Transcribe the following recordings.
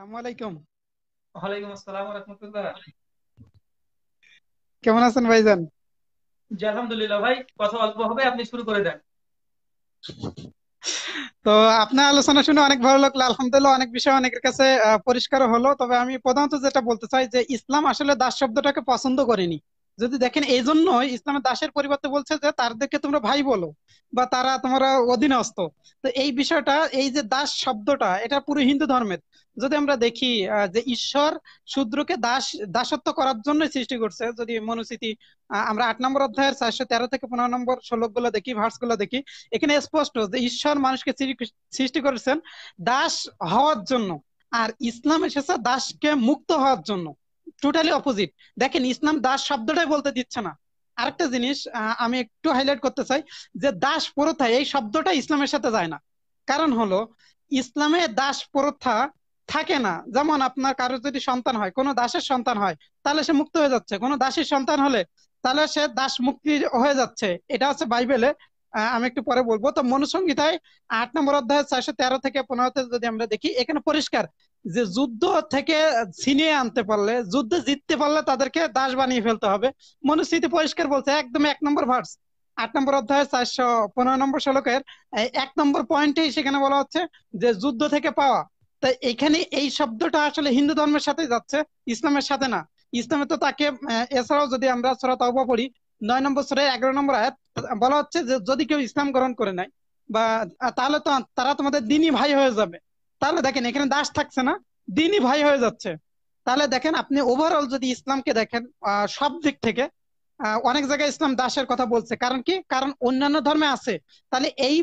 কেমন আছেন আলহামদুলিল্লাহ ভাই কথা অল্প হবে আপনি শুরু করে দেন তো আপনার আলোচনা শুনে অনেক ভালো লাগলো আলহামদুলিল্লাহ অনেক বিষয় অনেকের কাছে পরিষ্কার হলো তবে আমি প্রধানত যেটা বলতে চাই যে ইসলাম আসলে দাস শব্দটাকে পছন্দ করেনি যদি দেখেন এই জন্য ইসলামের দাসের পরিবর্তে বলছে যে তাদেরকে তোমরা ভাই বলো বা তারা তোমরা অধীনস্থ তো এই বিষয়টা এই যে দাস শব্দটা এটা পুরো হিন্দু ধর্মের যদি আমরা দেখি যে ঈশ্বর শূদ্রকে দাস দাসত্ব করার জন্য সৃষ্টি করছে যদি মনুস্থিতি আমরা আট নম্বর অধ্যায়ের চারশো তেরো থেকে পনেরো নম্বর শ্লোক গুলো দেখি ভার্স গুলো দেখি এখানে স্পষ্ট যে ঈশ্বর মানুষকে সৃষ্টি করেছেন দাস হওয়ার জন্য আর ইসলাম এসেছে দাসকে মুক্ত হওয়ার জন্য টোটালি অপোজিট দেখেন ইসলাম দাস শব্দটাই বলতে দিচ্ছে না আরেকটা জিনিস আমি একটু হাইলাইট করতে চাই যে দাস প্রথা এই শব্দটা ইসলামের সাথে যায় না কারণ হলো ইসলামে দাস প্রথা থাকে না যেমন আপনার কারো যদি সন্তান হয় কোনো দাসের সন্তান হয় তাহলে সে মুক্ত হয়ে যাচ্ছে কোনো দাসের সন্তান হলে তাহলে সে দাস মুক্তি হয়ে যাচ্ছে এটা হচ্ছে বাইবেলে আমি একটু পরে বলবো তো মনুসংহিতায় আট নম্বর অধ্যায় চারশো তেরো থেকে পনেরোতে যদি আমরা দেখি এখানে পরিষ্কার যে যুদ্ধ থেকে ছিনিয়ে আনতে পারলে যুদ্ধে জিততে পারলে তাদেরকে দাস বানিয়ে ফেলতে হবে মনুস্মৃতি পরিষ্কার বলছে একদম এক নম্বর ভার্স আট নম্বর অধ্যায় চারশো পনেরো নম্বর শ্লোকের এক নম্বর পয়েন্টেই সেখানে বলা হচ্ছে যে যুদ্ধ থেকে পাওয়া তা এখানে এই শব্দটা আসলে হিন্দু ধর্মের সাথে যাচ্ছে ইসলামের সাথে না ইসলামে তো তাকে এছাড়াও যদি আমরা সরাত অবা পড়ি নয় নম্বর সরে এগারো নম্বর আয়াত বলা হচ্ছে যে যদি কেউ ইসলাম গ্রহণ করে নেয় বা তাহলে তো তারা তোমাদের দিনই ভাই হয়ে যাবে তাহলে দেখেন এখানে দাস থাকছে না দিনই ভাই হয়ে যাচ্ছে তাহলে দেখেন আপনি ওভারঅল যদি ইসলামকে দেখেন সব দিক থেকে অনেক জায়গায় ইসলাম দাসের কথা বলছে কারণ কি কারণ অন্যান্য ধর্মে আছে তাহলে এই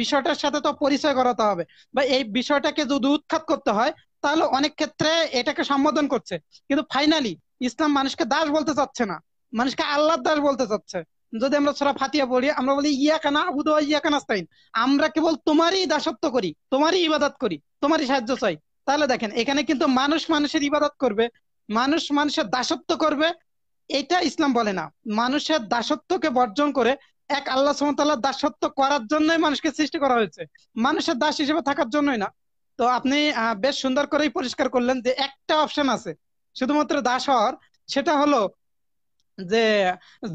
বিষয়টার সাথে তো পরিচয় করাতে হবে বা এই বিষয়টাকে যদি উৎখাত করতে হয় তাহলে অনেক ক্ষেত্রে এটাকে সম্বোধন করছে কিন্তু ফাইনালি ইসলাম মানুষকে দাস বলতে চাচ্ছে না মানুষকে আল্লাহ দাস বলতে চাচ্ছে যদি আমরা সোরা ফাতিয়া পড়ি আমরা বলি ইয়া কানা দোয়া ইয়া কানাস্তাইন আমরা কেবল তোমারই দাসত্ব করি তোমারই ইবাদত করি তোমারই সাহায্য চাই তাহলে দেখেন এখানে কিন্তু মানুষ মানুষের ইবাদত করবে মানুষ মানুষের দাসত্ব করবে এটা ইসলাম বলে না মানুষের দাসত্বকে বর্জন করে এক আল্লাহ সুমতাল্লাহ দাসত্ব করার জন্যই মানুষকে সৃষ্টি করা হয়েছে মানুষের দাস হিসেবে থাকার জন্যই না তো আপনি বেশ সুন্দর করেই পরিষ্কার করলেন যে একটা অপশন আছে শুধুমাত্র দাস হওয়ার সেটা হলো যে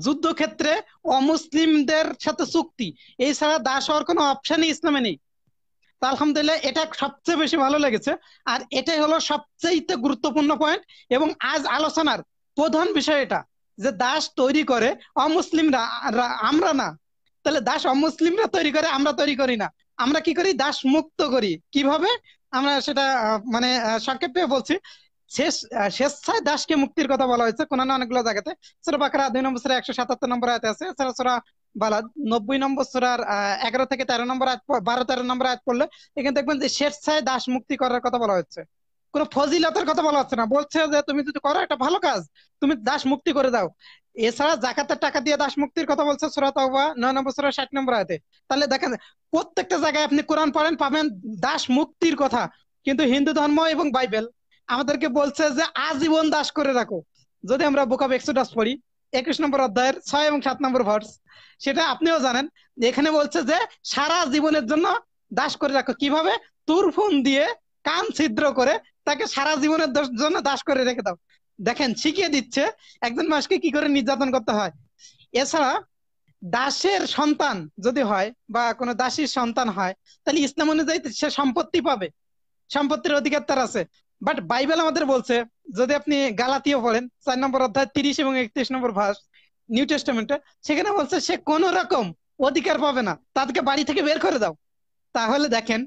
যুদ্ধক্ষেত্রে অমুসলিমদের সাথে চুক্তি এছাড়া দাস হওয়ার কোনো অপশনই ইসলামে নেই আলহামদুলিল্লাহ এটা সবচেয়ে বেশি ভালো লেগেছে আর এটাই হলো সবচেয়ে গুরুত্বপূর্ণ পয়েন্ট এবং আজ আলোচনার প্রধান বিষয় এটা যে দাস তৈরি করে অমুসলিমরা আমরা না তাহলে দাস অমুসলিমরা তৈরি করে আমরা তৈরি করি না আমরা কি করি দাস মুক্ত করি কিভাবে আমরা সেটা মানে সংক্ষেপে বলছি শেষ স্বেচ্ছায় দাসকে মুক্তির কথা বলা হয়েছে কোন অনেকগুলো জায়গাতে সুরা বাকরা দুই নম্বর সুরা একশো সাতাত্তর নম্বর আয়াত আছে এছাড়া সুরা বালা নব্বই নম্বর সুরার এগারো থেকে তেরো নম্বর আয়াত বারো তেরো নম্বর আয়াত পড়লে এখানে দেখবেন যে স্বেচ্ছায় দাস মুক্তি করার কথা বলা হচ্ছে কোনো ফজিলতের কথা বলা হচ্ছে না বলছে যে তুমি যদি করো একটা ভালো কাজ তুমি দাস মুক্তি করে দাও এছাড়া জাকাতের টাকা দিয়ে দাস মুক্তির কথা বলছে সুরা তওবা নয় নম্বর সুরা ষাট নম্বর আয়াতে তাহলে দেখেন প্রত্যেকটা জায়গায় আপনি কোরআন পড়েন পাবেন দাস মুক্তির কথা কিন্তু হিন্দু ধর্ম এবং বাইবেল আমাদেরকে বলছে যে আজীবন দাস করে রাখো যদি আমরা বুক অফ এক্সোডাস পড়ি একুশ নম্বর অধ্যায়ের ছয় এবং সাত নম্বর ভার্স সেটা আপনিও জানেন এখানে বলছে যে সারা জীবনের জন্য দাস করে রাখো কিভাবে তুরফুন দিয়ে কান ছিদ্র করে তাকে সারা জীবনের জন্য দাস করে রেখে দাও দেখেন শিখিয়ে দিচ্ছে একজন মানুষকে কি করে নির্যাতন করতে হয় এছাড়া দাসের সন্তান যদি হয় বা কোনো দাসীর সন্তান হয় তাহলে ইসলাম অনুযায়ী সে সম্পত্তি পাবে সম্পত্তির অধিকার তার আছে বাট বাইবেল আমাদের বলছে যদি আপনি গালাতিও পড়েন চার নম্বর অধ্যায় তিরিশ এবং একত্রিশ নম্বর ভাস নিউ টেস্টমেন্টে সেখানে বলছে সে কোন রকম অধিকার পাবে না তাদেরকে বাড়ি থেকে বের করে দাও তাহলে দেখেন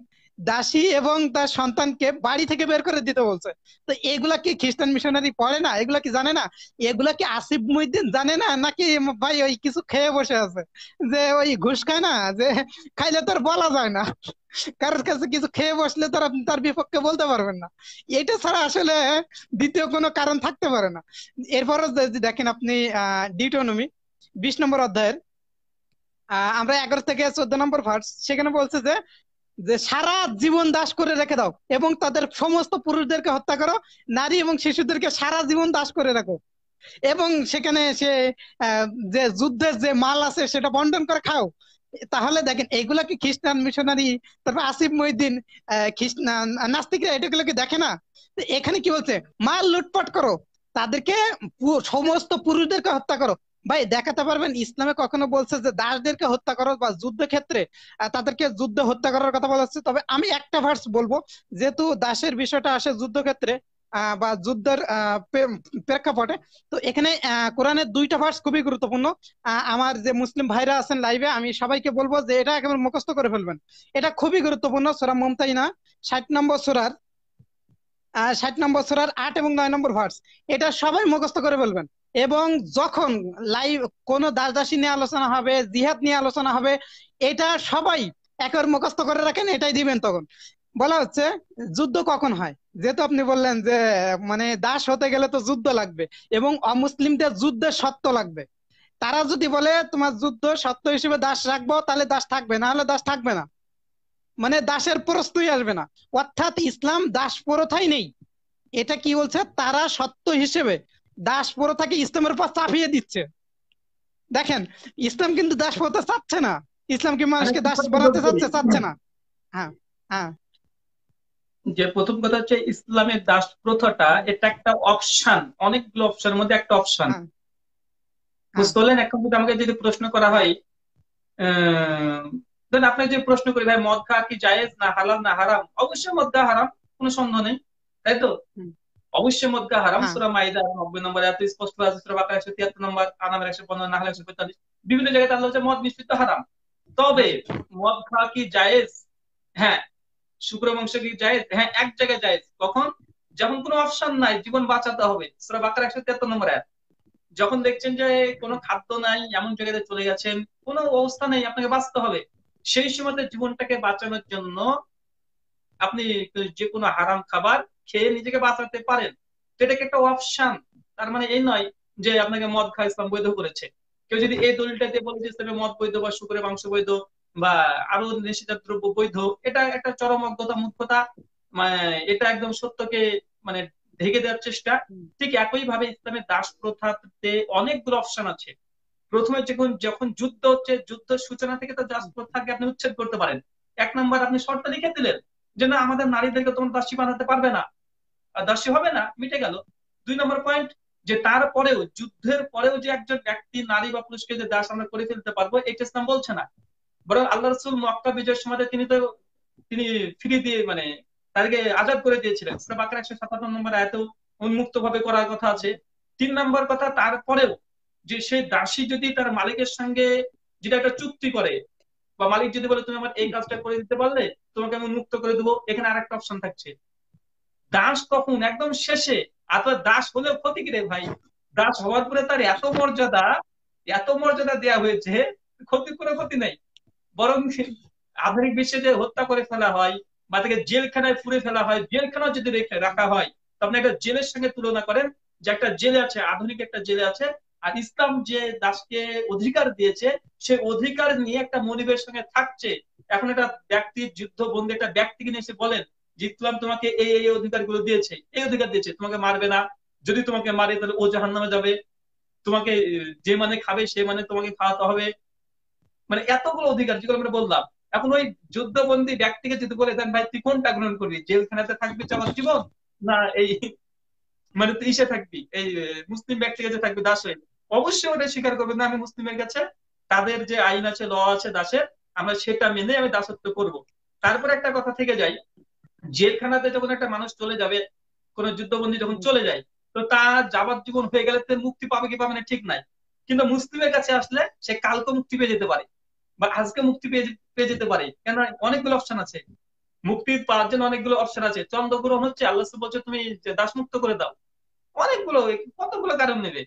দাসী এবং তার সন্তানকে বাড়ি থেকে বের করে দিতে বলছে তো এগুলা কি খ্রিস্টান মিশনারি পড়ে না এগুলা কি জানে না এগুলা কি আসিফ মহিউদ্দিন জানে না নাকি ভাই ওই কিছু খেয়ে বসে আছে যে ওই ঘুষ খায় না যে খাইলে তো বলা যায় না কারোর কাছে কিছু খেয়ে বসলে তারা তার বিপক্ষে বলতে পারবেন না এটা ছাড়া আসলে দ্বিতীয় কোনো কারণ থাকতে পারে না এরপরও দেখেন আপনি ডিটোনমি বিশ নম্বর অধ্যায়ের আমরা এগারো থেকে চোদ্দ নম্বর ভার্স সেখানে বলছে যে যে সারা জীবন দাস করে রেখে দাও এবং তাদের সমস্ত পুরুষদেরকে হত্যা করো নারী এবং শিশুদেরকে সারা জীবন দাস করে রাখো এবং সেখানে সে যে যুদ্ধের যে মাল আছে সেটা বন্টন করে খাও তাহলে দেখেন কি খ্রিস্টান মিশনারি তারপর আসিফ মহিদ্দিন নাস্তিকরা কি দেখে না এখানে কি বলছে মাল লুটপাট করো তাদেরকে সমস্ত পুরুষদেরকে হত্যা করো ভাই দেখাতে পারবেন ইসলামে কখনো বলছে যে দাসদেরকে হত্যা করো বা যুদ্ধক্ষেত্রে তাদেরকে যুদ্ধে হত্যা করার কথা বলা হচ্ছে তবে আমি একটা ভার্স বলবো যেহেতু দাসের বিষয়টা আসে যুদ্ধক্ষেত্রে বা যুদ্ধের প্রেক্ষাপটে তো এখানে কোরআনের দুইটা ভার্স খুবই গুরুত্বপূর্ণ আমার যে মুসলিম ভাইরা আছেন লাইভে আমি সবাইকে বলবো যে এটা একেবারে মুখস্থ করে ফেলবেন এটা খুবই গুরুত্বপূর্ণ সোরা মমতাইনা ষাট নম্বর সোরার ষাট নম্বর সোরার আট এবং নয় নম্বর ভার্স এটা সবাই মুখস্থ করে ফেলবেন এবং যখন লাইভ দাস দাসদাসী নিয়ে আলোচনা হবে জিহাদ নিয়ে আলোচনা হবে এটা সবাই একর মুখস্থ করে রাখেন এটাই দিবেন তখন বলা হচ্ছে যুদ্ধ কখন হয় যেহেতু আপনি বললেন যে মানে দাস হতে গেলে তো যুদ্ধ লাগবে এবং অমুসলিমদের যুদ্ধের সত্য লাগবে তারা যদি বলে তোমার যুদ্ধ সত্য হিসেবে দাস রাখবো তাহলে দাস থাকবে না হলে দাস থাকবে না মানে দাসের প্রস্তুতি আসবে না অর্থাৎ ইসলাম দাস প্রথাই নেই এটা কি বলছে তারা সত্য হিসেবে দাস প্রথাকে ইসলামের উপর চাপিয়ে দিচ্ছে দেখেন ইসলাম কিন্তু প্রথা চাচ্ছে না ইসলাম কি মানুষকে দাস বানাতে চাচ্ছে চাচ্ছে না হ্যাঁ হ্যাঁ যে প্রথম কথা হচ্ছে ইসলামের দাস প্রথাটা এটা একটা অপশন অনেকগুলো অপশনের মধ্যে একটা অপশন হ্যাঁ। বুঝতে পারলেন এখন যদি আমাকে যদি প্রশ্ন করা হয় দেন আপনি যে প্রশ্ন করি ভাই মদ খা কি জায়েজ না হালাল না হারাম অবশ্যই মদ খা হারাম কোনো সন্দেহ নেই তাই তো অবশ্যই মধ্যে হারাম হ্যাঁ। সুরা মাইদা নব্বই নম্বর এত স্পষ্ট আছে সুরা বাকা একশো তিয়াত্তর নম্বর আনাম একশো পনেরো নাহলে একশো পঁয়তাল্লিশ বিভিন্ন জায়গায় তাহলে হচ্ছে মদ নিশ্চিত হারাম তবে মদ খাওয়া কি জায়েজ হ্যাঁ শুক্র বংশ কি জায়েজ হ্যাঁ এক জায়গায় জায়েজ কখন যখন কোনো অপশন নাই জীবন বাঁচাতে হবে সুরা বাকার একশো তিয়াত্তর নম্বর এক যখন দেখছেন যে কোনো খাদ্য নাই এমন জায়গাতে চলে গেছেন কোনো অবস্থা নেই আপনাকে বাঁচতে হবে সেই সময়তে জীবনটাকে বাঁচানোর জন্য আপনি যে কোনো হারাম খাবার খেয়ে নিজেকে বাঁচাতে পারেন এটাকে একটা অপশন তার মানে এই নয় যে আপনাকে মদ খাওয়া ইসলাম বৈধ করেছে কেউ যদি এই দলিলটা দিয়ে বলে যে ইসলামে মদ বৈধ বা শুকুরে মাংস বৈধ বা আরো নিষেধাত দ্রব্য বৈধ এটা একটা চরম অজ্ঞতা মূর্খতা মানে এটা একদম সত্যকে মানে ঢেকে দেওয়ার চেষ্টা ঠিক একই ভাবে ইসলামের দাস প্রথাতে অনেকগুলো অপশন আছে প্রথমে যখন যখন যুদ্ধ হচ্ছে যুদ্ধ সূচনা থেকে তো দাস প্রথাকে আপনি উচ্ছেদ করতে পারেন এক নম্বর আপনি শর্ত লিখে দিলেন যে না আমাদের নারীদেরকে তোমার দাসী বানাতে পারবে না দাসী হবে না মিটে গেল দুই নম্বর পয়েন্ট যে তারপরেও যুদ্ধের পরেও যে একজন ব্যক্তি নারী বা পুরুষকে যে দাস আমরা করে ফেলতে পারবো এই ইসলাম বলছে না বরং আল্লাহ রসুল মক্কা বিজয়ের সময় তিনি তো তিনি ফিরিয়ে দিয়ে মানে তাদেরকে আজাদ করে দিয়েছিলেন বাকার একশো সাতান্ন নম্বর এত উন্মুক্ত ভাবে করার কথা আছে তিন নম্বর কথা তারপরেও যে সেই দাসী যদি তার মালিকের সঙ্গে যেটা একটা চুক্তি করে বা মালিক যদি বলে তুমি আমার এই কাজটা করে দিতে পারলে তোমাকে আমি উন্মুক্ত করে দেবো এখানে আর একটা অপশন থাকছে দাস তখন একদম শেষে অথবা দাস হলে ক্ষতি কি রে ভাই দাস হওয়ার পরে তার এত মর্যাদা এত মর্যাদা দেয়া হয়েছে ক্ষতি করে ক্ষতি নাই বরং আধুনিক বিশ্বে যে হত্যা করে ফেলা হয় বা তাকে জেলখানায় পুরে ফেলা হয় জেলখানা যদি রাখা হয় তো আপনি একটা জেলের সঙ্গে তুলনা করেন যে একটা জেলে আছে আধুনিক একটা জেলে আছে আর ইসলাম যে দাসকে অধিকার দিয়েছে সে অধিকার নিয়ে একটা মনিবের সঙ্গে থাকছে এখন একটা ব্যক্তির যুদ্ধ বন্ধু একটা ব্যক্তিকে নিয়ে এসে বলেন ইসলাম তোমাকে এই এই অধিকার গুলো দিয়েছে এই অধিকার দিয়েছে তোমাকে মারবে না যদি তোমাকে মারে তাহলে ও জাহান নামে যাবে তোমাকে যে মানে খাবে সে মানে তোমাকে খাওয়াতে হবে মানে এতগুলো অধিকার যেগুলো আমরা বললাম এখন ওই যুদ্ধবন্দী ব্যক্তিকে যদি বলে দেন ভাই তুই কোনটা গ্রহণ করবি জেলখানাতে থাকবি চালার জীবন না এই মানে তুই ইসে থাকবি এই মুসলিম ব্যক্তির কাছে থাকবি দাস হয়ে অবশ্যই ওটা স্বীকার করবে না আমি মুসলিমের কাছে তাদের যে আইন আছে ল আছে দাসের আমরা সেটা মেনে আমি দাসত্ব করব তারপর একটা কথা থেকে যাই জেলখানাতে যখন একটা মানুষ চলে যাবে কোন যুদ্ধবন্দী যখন চলে যায় তো তার যাবার জীবন হয়ে গেলে মুক্তি পাবে কি পাবে না ঠিক নাই কিন্তু মুসলিমের কাছে আসলে সে কালকে মুক্তি পেয়ে যেতে পারে বা আজকে মুক্তি পেয়ে পেয়ে যেতে পারে কেন অনেকগুলো অপশন আছে মুক্তি পাওয়ার জন্য অনেকগুলো অপশন আছে চন্দ্রগ্রহণ হচ্ছে আল্লাহ বলছে তুমি দাসমুক্ত করে দাও অনেকগুলো কতগুলো কারণ নেবে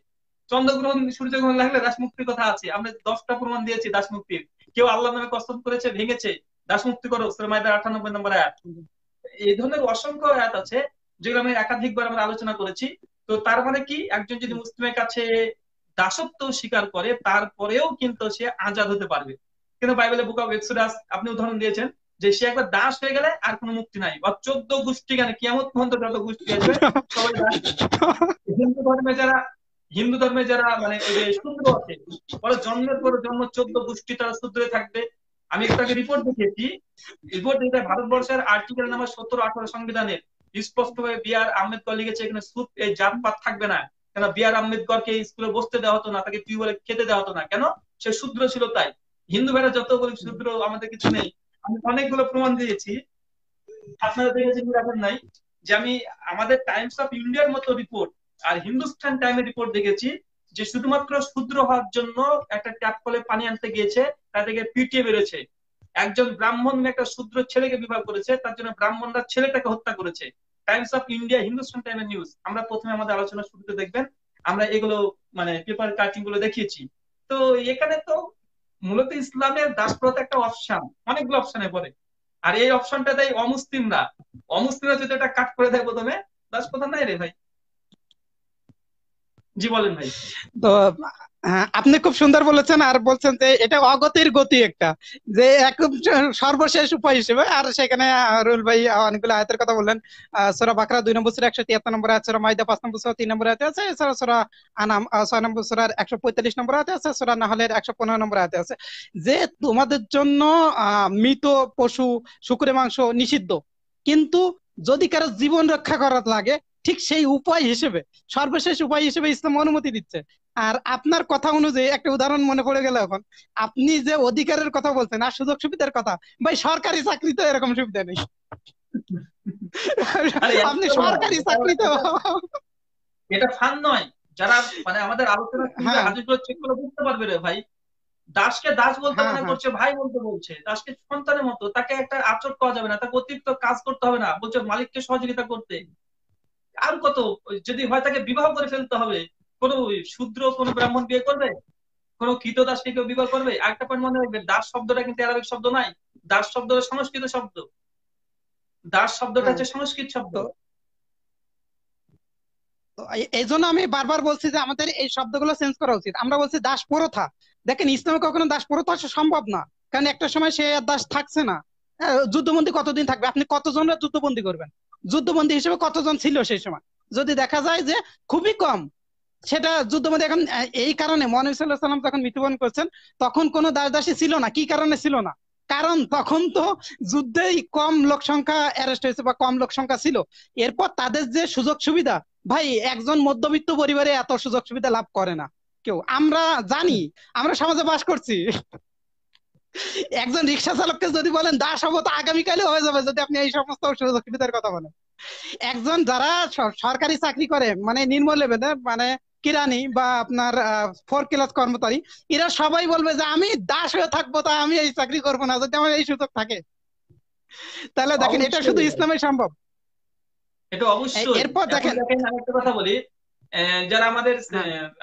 চন্দ্রগ্রহণ সূর্যগ্রহণ লাগলে দাসমুক্তির কথা আছে আমরা দশটা প্রমাণ দিয়েছি দাসমুক্তির কেউ আল্লাহ নামে কসম করেছে ভেঙেছে দাসমুক্তি করো ময়দান আঠানব্বই নম্বর আয়াত এই ধরনের অসংখ্য আয়াত আছে যেগুলো আমি একাধিকবার আমরা আলোচনা করেছি তো তার মানে কি একজন যদি মুসলিমের কাছে দাসত্ব স্বীকার করে তারপরেও কিন্তু সে আজাদ হতে পারবে কিন্তু বাইবেলের বুক অফ এক্সুরাস আপনি উদাহরণ দিয়েছেন যে সে একবার দাস হয়ে গেলে আর কোনো মুক্তি নাই বা চোদ্দ গোষ্ঠী কেন কিয়ামত পর্যন্ত যত গোষ্ঠী আছে সবাই হিন্দু ধর্মে যারা হিন্দু ধর্মে যারা মানে শুদ্র আছে জন্মের পর জন্ম চোদ্দ গোষ্ঠী তারা শুদ্রে থাকবে আমি একটু আগে রিপোর্ট দেখেছি রিপোর্ট দেখে ভারতবর্ষের আর্টিকেল নাম্বার সত্তর আঠারো সংবিধানে স্পষ্টভাবে বি আর আম্বেদকর লিখেছে এখানে সুদ এই জাতপাত থাকবে না কেন বিআর আর আম্বেদকরকে স্কুলে বসতে দেওয়া হতো না তাকে টিউবওয়েলে খেতে দেওয়া হতো না কেন সে শূদ্র ছিল তাই হিন্দু ভাইরা যত বলি শূদ্র আমাদের কিছু নেই আমি অনেকগুলো প্রমাণ দিয়েছি আপনারা দেখেছেন রাখেন নাই যে আমি আমাদের টাইমস অফ ইন্ডিয়ার মতো রিপোর্ট আর হিন্দুস্তান টাইমের রিপোর্ট দেখেছি যে শুধুমাত্র শুদ্র হওয়ার জন্য একটা ট্যাপ কলে পানি আনতে গিয়েছে তা থেকে পিটিয়ে বেড়েছে একজন ব্রাহ্মণ একটা শূদ্র ছেলেকে বিবাহ করেছে তার জন্য ব্রাহ্মণরা ছেলেটাকে হত্যা করেছে টাইমস অফ ইন্ডিয়া হিন্দুস্তান টাইমের নিউজ আমরা প্রথমে আমাদের আলোচনা শুরুতে দেখবেন আমরা এগুলো মানে পেপার কাটিং গুলো দেখিয়েছি তো এখানে তো মূলত ইসলামের দাসপ্রথা একটা অপশন অনেকগুলো অপশনে পড়ে আর এই অপশনটা দেয় অমুসলিমরা অমুসলিমরা যদি এটা কাট করে দেয় প্রথমে দাসপ্রথা নাই রে ভাই জি বলেন ভাই তো হ্যাঁ, আপনি খুব সুন্দর বলেছেন আর বলছেন যে এটা অগতির গতি একটা যে এক সর্বশেষ উপায় হিসেবে আর সেখানে রুল ভাই অনেকগুলো আয়তের কথা বললেন সোরা বাকরা দুই নম্বর একশো তিয়াত্তর নম্বর আছে সোরা মাইদা পাঁচ নম্বর সোরা তিন নম্বর আয়াতে আছে এছাড়া সোরা আনাম ছয় নম্বর সোরার একশো পঁয়তাল্লিশ নম্বর আয়াতে আছে সোরা নাহলের একশো পনেরো নম্বর আয়াতে আছে যে তোমাদের জন্য মৃত পশু শুকুরে মাংস নিষিদ্ধ কিন্তু যদি কারো জীবন রক্ষা করার লাগে ঠিক সেই উপায় হিসেবে সর্বশেষ উপায় হিসেবে ইসলাম অনুমতি দিচ্ছে আর আপনার কথা অনুযায়ী একটা উদাহরণ মনে পড়ে গেল এখন আপনি যে অধিকারের কথা বলছেন আর সুযোগ সুবিধার কথা ভাই সরকারি তো এরকম সুবিধা নেই আপনি সরকারি তো এটা ফান নয় যারা মানে আমাদের আলোচনা করে হ্যাঁ। বুঝতে পারবে রে ভাই দাসকে দাস বলতে হ্যাঁ, মনে হ্যাঁ। করছে ভাই বলতে বলছে দাসকে সন্তানের মতো তাকে একটা আচর করা যাবে না তাকে অতিরিক্ত কাজ করতে হবে না বলছে মালিককে সহযোগিতা করতে আর কত যদি হয় তাকে বিবাহ করে ফেলতে হবে কোনো শূদ্র কোন ব্রাহ্মণ বিয়ে করবে কোনো দাসকে কেউ বিবাহ করবে একটা পয়েন্ট মনে রাখবে দাস শব্দটা কিন্তু অ্যারাবিক শব্দ নাই দাস শব্দ সংস্কৃত শব্দ দাস শব্দটা হচ্ছে সংস্কৃত শব্দ এই জন্য আমি বারবার বলছি যে আমাদের এই শব্দগুলো চেঞ্জ করা উচিত আমরা বলছি দাস প্রথা দেখেন ইসলামে কখনো দাস প্রথা সম্ভব না কারণ একটা সময় সে দাস থাকছে না হ্যাঁ, যুদ্ধবন্দী কতদিন থাকবে আপনি কতজনরা যুদ্ধবন্দী করবেন যুদ্ধবন্দী হিসেবে কতজন ছিল সেই সময় যদি দেখা যায় যে খুবই কম সেটা যুদ্ধবন্দী এখন এই কারণে মহানবী সাল্লাম যখন মৃত্যুবরণ করছেন তখন কোন দাস দাসী ছিল না কি কারণে ছিল না কারণ তখন তো যুদ্ধেই কম লোক সংখ্যা অ্যারেস্ট হয়েছে বা কম লোক সংখ্যা ছিল এরপর তাদের যে সুযোগ সুবিধা ভাই একজন মধ্যবিত্ত পরিবারে এত সুযোগ সুবিধা লাভ করে না কেউ আমরা জানি আমরা সমাজে বাস করছি একজন রিক্সা চালককে যদি বলেন দাস হবো তো আগামীকালে হয়ে যাবে যদি আপনি এই সমস্ত সুযোগ সুবিধার কথা বলেন একজন যারা সরকারি চাকরি করে মানে নির্মল লেভেলের মানে কিরানি বা আপনার ফোর ক্লাস কর্মচারী এরা সবাই বলবে যে আমি দাস হয়ে থাকবো তা আমি এই চাকরি করবো না যদি আমার এই সুযোগ থাকে তাহলে দেখেন এটা শুধু ইসলামে সম্ভব এটা অবশ্যই এরপর দেখেন আরেকটা কথা বলি যারা আমাদের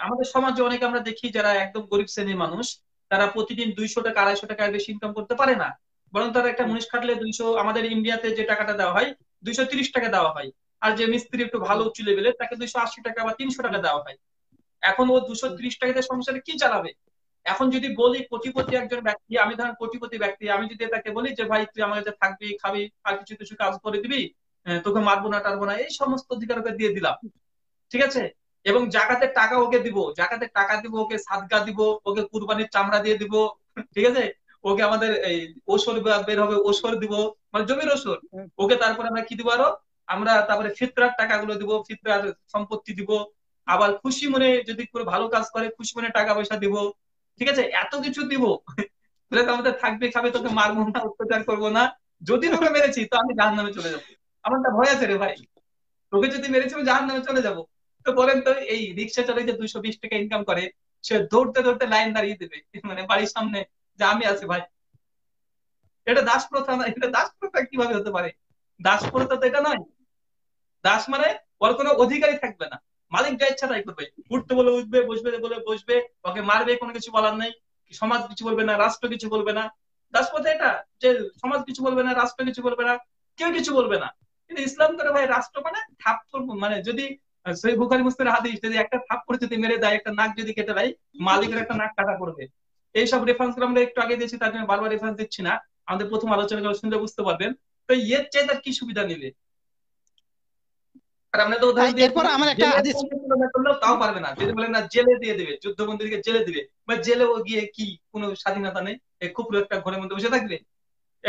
আমাদের সমাজে অনেক আমরা দেখি যারা একদম গরিব শ্রেণীর মানুষ তারা প্রতিদিন দুইশো টাকা আড়াইশো টাকার বেশি ইনকাম করতে পারে না বরং তারা একটা মুনিশ খাটলে দুইশো আমাদের ইন্ডিয়াতে যে টাকাটা দেওয়া হয় দুইশো তিরিশ টাকা দেওয়া হয় আর যে মিস্ত্রি একটু ভালো উঁচু লেভেলের তাকে দুইশো আশি টাকা বা তিনশো টাকা দেওয়া হয় এখন ও দুশো ত্রিশ টাকাতে সংসারে কি চালাবে এখন যদি বলি কোটিপতি একজন ব্যক্তি আমি ধরেন কোটিপতি ব্যক্তি আমি যদি তাকে বলি যে ভাই তুই আমার থাকবি খাবি আর কিছু কিছু কাজ করে দিবি তোকে মারবো না টারবো না এই সমস্ত অধিকার দিয়ে দিলাম ঠিক আছে এবং জাকাতের টাকা ওকে দিব জাকাতের টাকা দিব ওকে সাদগা দিব ওকে কুরবানির চামড়া দিয়ে দিব ঠিক আছে ওকে আমাদের এই ওসর বের হবে ওসর দিব মানে জমির ওসর ওকে তারপরে আমরা কি দিব আরো আমরা তারপরে ফিতরার টাকাগুলো দিব ফিতরার সম্পত্তি দিব আবার খুশি মনে যদি করে ভালো কাজ করে খুশি মনে টাকা পয়সা দিব ঠিক আছে এত কিছু দিব তাহলে তো আমাদের থাকবে খাবে তোকে মারবো না অত্যাচার করবো না যদি তোকে মেরেছি তো আমি জাহান নামে চলে যাবো আমার ভয় আছে রে ভাই তোকে যদি মেরেছি আমি জাহান নামে চলে যাবো তো বলেন তো এই রিক্সা চালাই যে দুইশো বিশ টাকা ইনকাম করে সে দৌড়তে দৌড়তে লাইন দাঁড়িয়ে দেবে মানে বাড়ির সামনে যে আমি আছি ভাই এটা দাস প্রথা না এটা দাস প্রথা কিভাবে হতে পারে দাস প্রথা তো এটা নয় দাস মানে ওর কোনো অধিকারী থাকবে না মালিক যা ইচ্ছা তাই করবে উঠতে বলে উঠবে বসবে বলে বসবে ওকে মারবে কোনো কিছু বলার নেই সমাজ কিছু বলবে না রাষ্ট্র কিছু বলবে না দাস প্রথা এটা যে সমাজ কিছু বলবে না রাষ্ট্র কিছু বলবে না কেউ কিছু বলবে না কিন্তু ইসলাম করে ভাই রাষ্ট্র মানে থাপ্পর মানে যদি সহি বুখারি মুসলিমের হাদিস যদি একটা থাপ করে যদি মেরে দেয় একটা নাক যদি কেটে দেয় মালিকের একটা নাক কাটা করবে এইসব রেফারেন্স আমরা একটু আগে দিয়েছি তার জন্য বারবার রেফারেন্স দিচ্ছি না আমাদের প্রথম আলোচনা করে শুনলে বুঝতে পারবেন তো চাই তার কি সুবিধা আর আমরা তো উদাহরণ দিয়ে এরপর আমার একটা হাদিস তাও পারবে না যদি বলেন না জেলে দিয়ে দেবে যুদ্ধবন্দীকে জেলে দিবে বা জেলেও গিয়ে কি কোনো স্বাধীনতা নেই খুব একটা ঘরের মধ্যে বসে থাকবে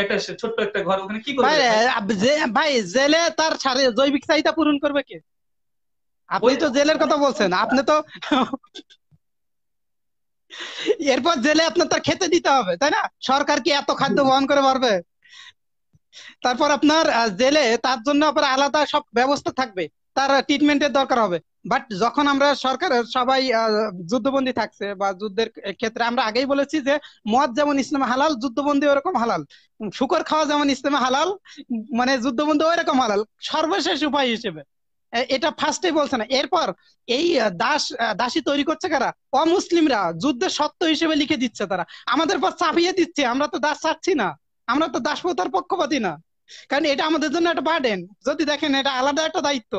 একটা ছোট্ট একটা ঘর ওখানে কি করবে ভাই জেলে তার জৈবিক চাহিদা পূরণ করবে কে আপনি তো জেলের কথা বলছেন আপনি তো এরপর জেলে আপনার তার খেতে দিতে হবে তাই না সরকার কি এত খাদ্য বহন করে পারবে তারপর আপনার জেলে তার জন্য আবার আলাদা সব ব্যবস্থা থাকবে তার ট্রিটমেন্টের দরকার হবে বাট যখন আমরা সরকারের সবাই যুদ্ধবন্দী থাকছে বা যুদ্ধের ক্ষেত্রে আমরা আগেই বলেছি যে মদ যেমন ইসলামে হালাল যুদ্ধবন্দী ওরকম হালাল শুকর খাওয়া যেমন ইসলামে হালাল মানে যুদ্ধবন্দী ওই রকম হালাল সর্বশেষ উপায় হিসেবে এটা ফার্স্টে বলছে না এরপর এই দাস দাসী তৈরি করছে কারা অমুসলিমরা যুদ্ধের সত্য হিসেবে লিখে দিচ্ছে তারা আমাদের পর চাপিয়ে দিচ্ছে আমরা তো দাস ছাড়ছি না আমরা তো দাস প্রথার পক্ষপাতি না কারণ এটা আমাদের জন্য একটা বার্ডেন যদি দেখেন এটা আলাদা একটা দায়িত্ব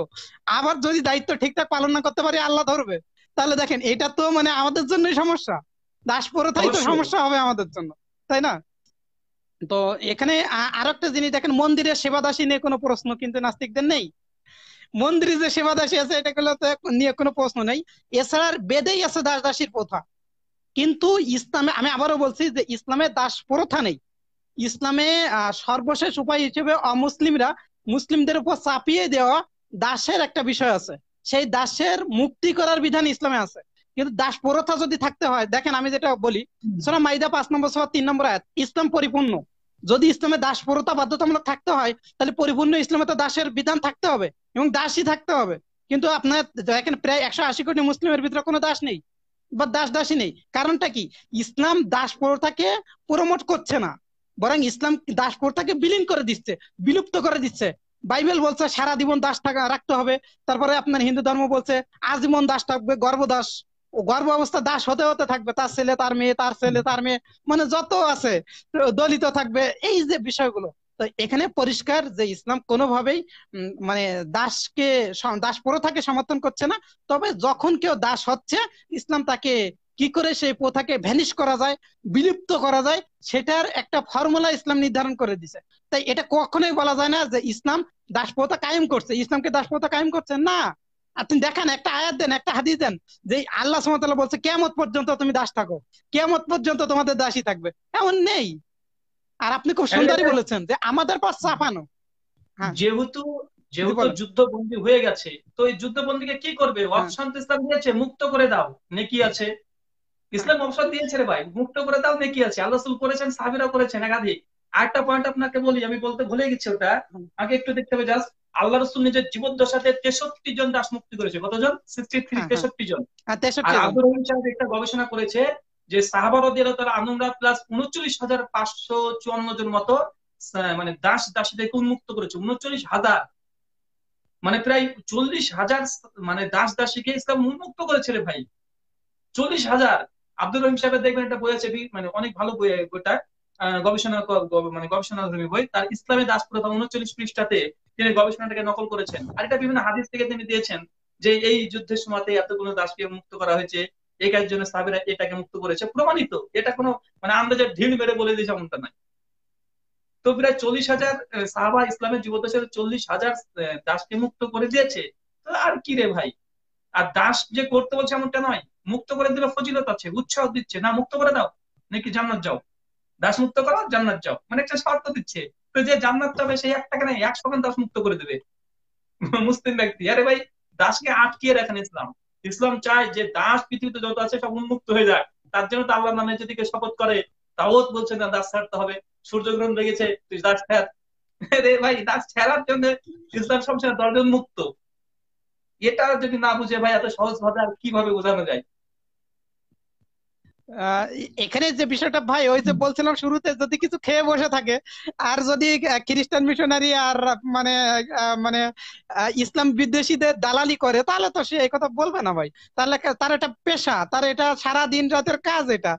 আবার যদি দায়িত্ব ঠিকঠাক পালন না করতে পারি আল্লাহ ধরবে তাহলে দেখেন এটা তো মানে আমাদের জন্যই সমস্যা দাস প্রথাই তো সমস্যা হবে আমাদের জন্য তাই না তো এখানে আর একটা জিনিস দেখেন মন্দিরের সেবা দাসী নিয়ে কোনো প্রশ্ন কিন্তু নাস্তিকদের নেই মন্দির যে সেবা দাসী আছে এটা নিয়ে কোনো প্রশ্ন নেই এছাড়া বেদেই আছে দাস দাসীর প্রথা কিন্তু ইসলামে আমি আবারও বলছি যে ইসলামে দাস প্রথা নেই ইসলামে সর্বশেষ উপায় হিসেবে অমুসলিমরা মুসলিমদের উপর চাপিয়ে দেওয়া দাসের একটা বিষয় আছে সেই দাসের মুক্তি করার বিধান ইসলামে আছে কিন্তু দাস প্রথা যদি থাকতে হয় দেখেন আমি যেটা বলি সোনা মাইদা পাঁচ নম্বর সহ তিন নম্বর আয়াত ইসলাম পরিপূর্ণ যদি ইসলামে দাসপরতা বাধ্যতামূলক থাকতে হয় তাহলে পরিপূর্ণ ইসলামে তো দাসের বিধান থাকতে হবে এবং দাসই থাকতে হবে কিন্তু আপনার এখানে প্রায় একশো আশি কোটি মুসলিমের ভিতরে কোনো দাস নেই বা দাস দাসই নেই কারণটা কি ইসলাম দাস প্রথাকে প্রমোট করছে না বরং ইসলাম দাস প্রথাকে বিলীন করে দিচ্ছে বিলুপ্ত করে দিচ্ছে বাইবেল বলছে সারা জীবন দাস থাকা রাখতে হবে তারপরে আপনার হিন্দু ধর্ম বলছে আজীবন দাস থাকবে গর্ভদাস গর্ভ অবস্থা দাস হতে হতে থাকবে তার ছেলে তার মেয়ে তার ছেলে তার মেয়ে মানে যত আছে দলিত থাকবে এই যে বিষয়গুলো তো এখানে পরিষ্কার যে ইসলাম কোনোভাবেই মানে দাসকে দাস প্রথাকে সমর্থন করছে না তবে যখন কেউ দাস হচ্ছে ইসলাম তাকে কি করে সেই প্রথাকে ভ্যানিশ করা যায় বিলুপ্ত করা যায় সেটার একটা ফর্মুলা ইসলাম নির্ধারণ করে দিছে তাই এটা কখনোই বলা যায় না যে ইসলাম দাস প্রথা কায়েম করছে ইসলামকে দাস প্রথা কায়েম করছে না আপনি দেখেন একটা আয়াত দেন একটা হাদিস দেন যে আল্লাহ সুমতাল্লাহ বলছে কেমত পর্যন্ত তুমি দাস থাকো কেমত পর্যন্ত তোমাদের দাসই থাকবে এমন নেই আর আপনি খুব হ্যাঁ, সুন্দরই হ্যাঁ। বলেছেন যে আমাদের পর চাপানো হ্যাঁ। যেহেতু যেহেতু যুদ্ধবন্দী হয়ে গেছে তো এই যুদ্ধবন্দীকে কি করবে অপশান্ত ইসলাম দিয়েছে মুক্ত করে দাও নেকি আছে ইসলাম অপশান দিয়েছে রে ভাই মুক্ত করে দাও নেকি আছে আল্লাহ সুল করেছেন সাবিরা করেছেন একাধিক আরেকটা পয়েন্ট আপনাকে বলি আমি বলতে ভুলে গেছি ওটা আগে একটু দেখতে হবে জাস্ট আল্লাহ রসুল নিজের জীবন দশাতে তেষট্টি জন দাস মুক্তি করেছে কতজন হ্যাঁ, হ্যাঁ। তেষট্টি হ্যাঁ, জন আব্দুর রহিম সাহেব একটা গবেষণা করেছে যে সাহাবার দিয়ে তারা প্লাস উনচল্লিশ হাজার পাঁচশো চুয়ান্ন জন মতো মানে দাস দাসীদেরকে উন্মুক্ত করেছে উনচল্লিশ হাজার মানে প্রায় চল্লিশ হাজার মানে দাস দাসীকে ইসলাম উন্মুক্ত করেছে রে ভাই চল্লিশ হাজার আব্দুর রহিম সাহেবের দেখবেন একটা বই আছে মানে অনেক ভালো বই আহ গবেষণা মানে গবেষণা বই তার ইসলামী দাস প্রথা উনচল্লিশ পৃষ্ঠাতে তিনি গবেষণাটাকে নকল করেছেন আর এটা বিভিন্ন হাদিস থেকে তিনি দিয়েছেন যে এই যুদ্ধের সময়তে এতগুলো দাসকে মুক্ত করা হয়েছে এই কাজের জন্য সাবিরা এটাকে মুক্ত করেছে প্রমাণিত এটা কোনো মানে আমরা যা ঢিল মেরে বলে দিয়েছি এমনটা নাই তো প্রায় চল্লিশ হাজার সাহাবা ইসলামের যুব দেশের চল্লিশ হাজার দাসকে মুক্ত করে দিয়েছে তো আর কি রে ভাই আর দাস যে করতে বলছে এমনটা নয় মুক্ত করে দিলে ফজিলত আছে উৎসাহ দিচ্ছে না মুক্ত করে দাও নাকি জান্নাত যাও দাস মুক্ত করো জান্নাত যাও মানে একটা শর্ত দিচ্ছে যে জান্নাত চাবে সেই একটাকে না একশো খান দাস মুক্ত করে দেবে মুসলিম ব্যক্তি আরে ভাই দাসকে আটকিয়ে রাখেন ইসলাম ইসলাম চায় যে দাস পৃথিবীতে যত আছে সব উন্মুক্ত হয়ে যাক তার জন্য তো আল্লাহ নামে যদি শপথ করে তাও বলছে না দাস ছাড়তে হবে সূর্যগ্রহণ লেগেছে তুই দাস ছাড় রে ভাই দাস ছাড়ার জন্য ইসলাম সবসময় দর্জন মুক্ত এটা যদি না বুঝে ভাই এত সহজ ভাবে আর কিভাবে বোঝানো যায় এখানে যে বিষয়টা ভাই ওই যে বলছিলাম শুরুতে যদি কিছু খেয়ে বসে থাকে আর যদি খ্রিস্টান মিশনারি আর মানে মানে ইসলাম বিদ্বেষীদের দালালি করে তাহলে তো সে এই কথা বলবে না ভাই তাহলে তার এটা পেশা তার এটা সারা দিন রাতের কাজ এটা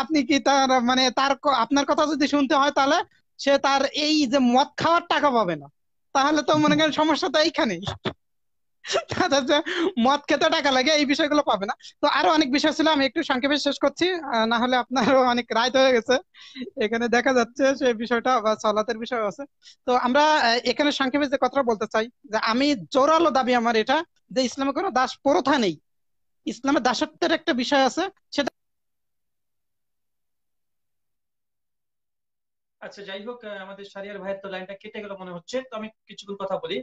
আপনি কি তার মানে তার আপনার কথা যদি শুনতে হয় তাহলে সে তার এই যে মদ খাওয়ার টাকা পাবে না তাহলে তো মনে করেন সমস্যা তো এইখানেই মদ খেতে টাকা লাগে এই বিষয়গুলো পাবে না তো আরো অনেক বিষয় ছিল আমি একটু সংক্ষেপে শেষ করছি না হলে আপনারও অনেক রাইত হয়ে গেছে এখানে দেখা যাচ্ছে সে বিষয়টা বা সলাতের বিষয় আছে তো আমরা এখানে সংক্ষেপে যে কথাটা বলতে চাই যে আমি জোরালো দাবি আমার এটা যে ইসলামে কোনো দাস প্রথা নেই ইসলামে দাসত্বের একটা বিষয় আছে সেটা আচ্ছা যাই হোক আমাদের সারিয়ার ভাইয়ের তো লাইনটা কেটে গেল মনে হচ্ছে তো আমি কিছুক্ষণ কথা বলি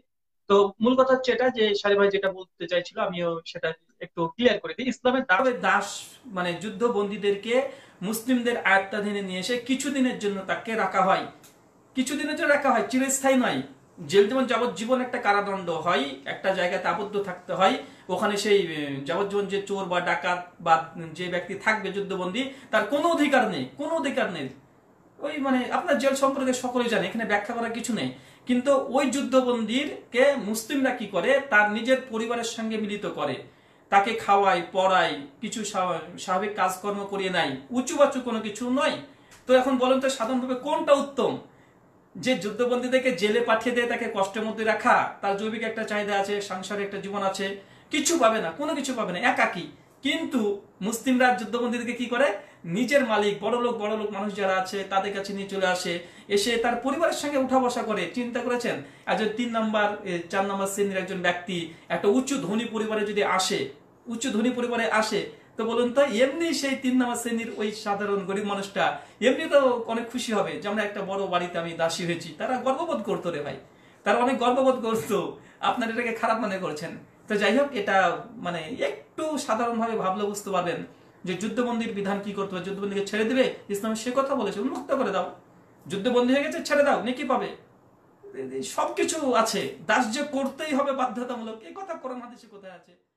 তো মূল কথা হচ্ছে এটা যে সারি ভাই যেটা বলতে চাইছিল আমিও সেটা একটু ক্লিয়ার করে দিই ইসলামের দাবে দাস মানে যুদ্ধ বন্দীদেরকে মুসলিমদের আয়ত্তাধীনে নিয়ে এসে কিছুদিনের জন্য তাকে রাখা হয় কিছুদিনের জন্য রাখা হয় চিরস্থায়ী নয় জেল যেমন যাবজ্জীবন একটা কারাদণ্ড হয় একটা জায়গাতে আবদ্ধ থাকতে হয় ওখানে সেই যাবজ্জীবন যে চোর বা ডাকাত বা যে ব্যক্তি থাকবে যুদ্ধবন্দী তার কোনো অধিকার নেই কোনো অধিকার নেই ওই মানে আপনার জেল সম্পর্কে সকলে জানে এখানে ব্যাখ্যা করার কিছু নেই কিন্তু ওই যুদ্ধবন্দিরকে মুসলিমরা কি করে তার নিজের পরিবারের সঙ্গে মিলিত করে তাকে খাওয়ায় পড়ায় কিছু স্বাভাবিক কাজকর্ম করিয়ে নেয় উঁচু বাচু কোনো কিছু নয় তো এখন বলেন তো সাধারণভাবে কোনটা উত্তম যে যুদ্ধবন্দীদেরকে জেলে পাঠিয়ে দেয় তাকে কষ্টের মধ্যে রাখা তার জৈবিক একটা চাহিদা আছে সাংসারিক একটা জীবন আছে কিছু পাবে না কোনো কিছু পাবে না একাকি কিন্তু মুসলিমরা যুদ্ধবন্দীদেরকে কি করে নিজের মালিক বড় লোক বড় লোক মানুষ যারা আছে তাদের কাছে নিয়ে চলে আসে এসে তার পরিবারের সঙ্গে উঠা বসা করে চিন্তা করেছেন একজন তিন নাম্বার চার নাম্বার শ্রেণীর একজন ব্যক্তি একটা উচ্চ ধনী পরিবারে যদি আসে উচ্চ ধনী পরিবারে আসে তো বলুন তো এমনি সেই তিন নাম্বার শ্রেণীর ওই সাধারণ গরিব মানুষটা এমনি তো অনেক খুশি হবে যে আমরা একটা বড় বাড়িতে আমি দাসী হয়েছি তারা গর্ববোধ করতো রে ভাই তারা অনেক গর্ববোধ করতো আপনার এটাকে খারাপ মনে করছেন তো যাই হোক এটা মানে একটু সাধারণভাবে ভাবলে বুঝতে পারবেন যে যুদ্ধবন্দির বিধান কি করতে হবে যুদ্ধবন্দিকে ছেড়ে দেবে ইসলাম সে কথা বলেছে উন্মুক্ত করে দাও যুদ্ধবন্দি হয়ে গেছে ছেড়ে দাও নেকি পাবে সবকিছু আছে দাস যে করতেই হবে বাধ্যতামূলক এই কথা করোনা হাদিসে কোথায় আছে